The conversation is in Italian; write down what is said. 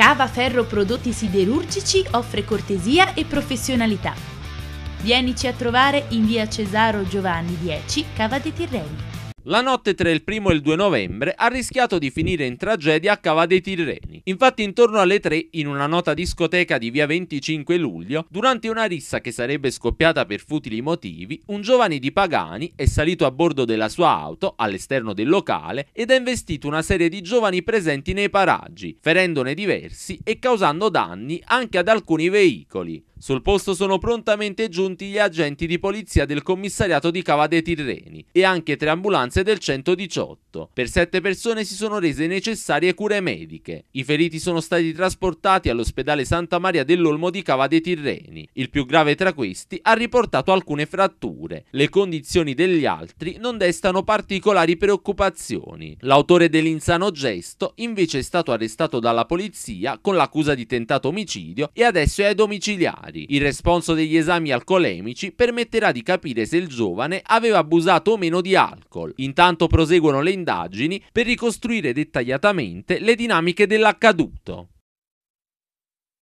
Cava Ferro Prodotti Siderurgici offre cortesia e professionalità. Vienici a trovare in via Cesaro Giovanni 10, Cava dei Tirreni. La notte tra il 1 e il 2 novembre ha rischiato di finire in tragedia a Cava dei Tirreni. Infatti intorno alle 3, in una nota discoteca di via 25 luglio, durante una rissa che sarebbe scoppiata per futili motivi, un giovane di Pagani è salito a bordo della sua auto, all'esterno del locale, ed ha investito una serie di giovani presenti nei paraggi, ferendone diversi e causando danni anche ad alcuni veicoli. Sul posto sono prontamente giunti gli agenti di polizia del commissariato di Cava dei Tirreni e anche tre ambulanze del 118. Per sette persone si sono rese necessarie cure mediche. I feriti sono stati trasportati all'ospedale Santa Maria dell'Olmo di Cava dei Tirreni. Il più grave tra questi ha riportato alcune fratture. Le condizioni degli altri non destano particolari preoccupazioni. L'autore dell'insano gesto invece è stato arrestato dalla polizia con l'accusa di tentato omicidio e adesso è ai alimentari. Il responso degli esami alcolemici permetterà di capire se il giovane aveva abusato o meno di alcol. Intanto proseguono le indagini per ricostruire dettagliatamente le dinamiche dell'accaduto.